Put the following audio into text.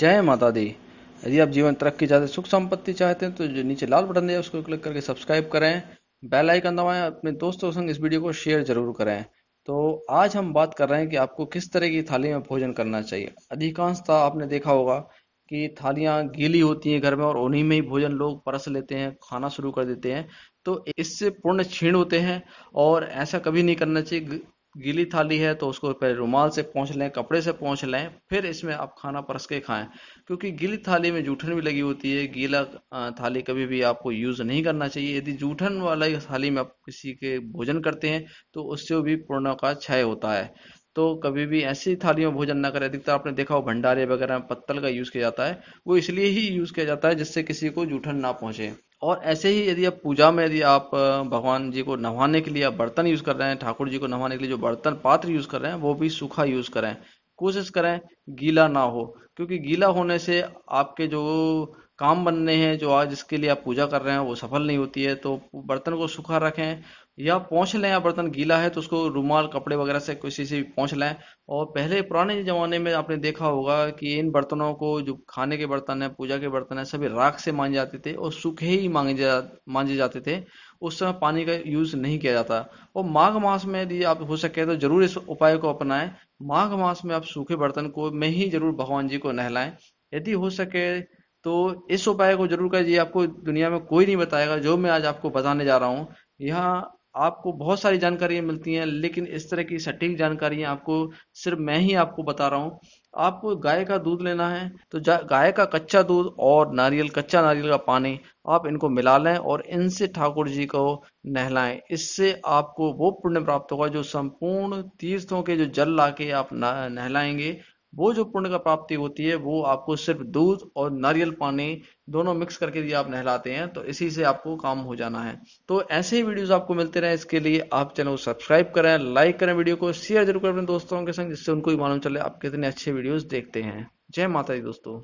जय माता दी यदि आप जीवन तरक्की चाहते सुख संपत्ति चाहते हैं तो जो नीचे लाल बटन दिया उसको क्लिक करके सब्सक्राइब करें बेल आइकन दबाएं अपने दोस्तों संग इस वीडियो को शेयर जरूर करें तो आज हम बात कर रहे हैं कि आपको किस तरह की थाली में भोजन करना चाहिए अधिकांशतः आपने देखा होगा कि थालियां गीली होती हैं घर में और उन्हीं में ही भोजन लोग परस लेते हैं खाना शुरू कर देते हैं तो इससे पूर्ण क्षीण होते हैं और ऐसा कभी नहीं करना चाहिए गीली थाली है तो उसको पहले रुमाल से पहुँच लें कपड़े से पहुँच लें फिर इसमें आप खाना परस के खाएं क्योंकि गीली थाली में जूठन भी लगी होती है गीला थाली कभी भी आपको यूज़ नहीं करना चाहिए यदि जूठन वाला थाली में आप किसी के भोजन करते हैं तो उससे भी पूर्ण का क्षय होता है तो कभी भी ऐसी थाली में भोजन ना करें अधिकतर आपने देखा हो भंडारे वगैरह में पत्तल का यूज़ किया जाता है वो इसलिए ही यूज़ किया जाता है जिससे किसी को जूठन ना पहुँचे और ऐसे ही यदि आप पूजा में यदि आप भगवान जी को नहाने के लिए आप बर्तन यूज़ कर रहे हैं ठाकुर जी को नहाने के लिए जो बर्तन पात्र यूज़ कर रहे हैं वो भी सूखा यूज़ करें कोशिश करें गीला ना हो क्योंकि गीला होने से आपके जो काम बनने हैं जो आज इसके लिए आप पूजा कर रहे हैं वो सफल नहीं होती है तो बर्तन को सूखा रखें या पहुँच लें या बर्तन गीला है तो उसको रुमाल कपड़े वगैरह से किसी से पहुँच लें और पहले पुराने ज़माने में आपने देखा होगा कि इन बर्तनों को जो खाने के बर्तन है पूजा के बर्तन है सभी राख से मांजे जाते थे और सूखे ही मांगे जा मांजे जाते थे उस समय पानी का यूज़ नहीं किया जाता और माघ मास में यदि आप हो सके तो ज़रूर इस उपाय को अपनाएं माघ मास में आप सूखे बर्तन को में ही ज़रूर भगवान जी को नहलाएं यदि हो सके तो इस उपाय को जरूर करें आपको दुनिया में कोई नहीं बताएगा जो मैं आज आपको बताने जा रहा हूँ यहाँ आपको बहुत सारी जानकारियां मिलती हैं लेकिन इस तरह की सटीक जानकारियां आपको सिर्फ मैं ही आपको बता रहा हूँ आपको गाय का दूध लेना है तो गाय का कच्चा दूध और नारियल कच्चा नारियल का पानी आप इनको मिला लें और इनसे ठाकुर जी को नहलाएं इससे आपको वो पुण्य प्राप्त होगा जो संपूर्ण तीर्थों के जो जल लाके आप नहलाएंगे वो जो पुण्य का प्राप्ति होती है वो आपको सिर्फ दूध और नारियल पानी दोनों मिक्स करके यदि आप नहलाते हैं तो इसी से आपको काम हो जाना है तो ऐसे ही वीडियोस आपको मिलते रहे इसके लिए आप चैनल को सब्सक्राइब करें लाइक करें वीडियो को शेयर जरूर करें अपने दोस्तों के संग जिससे उनको भी मालूम चले आप कितने अच्छे वीडियोज देखते हैं जय माता दी दोस्तों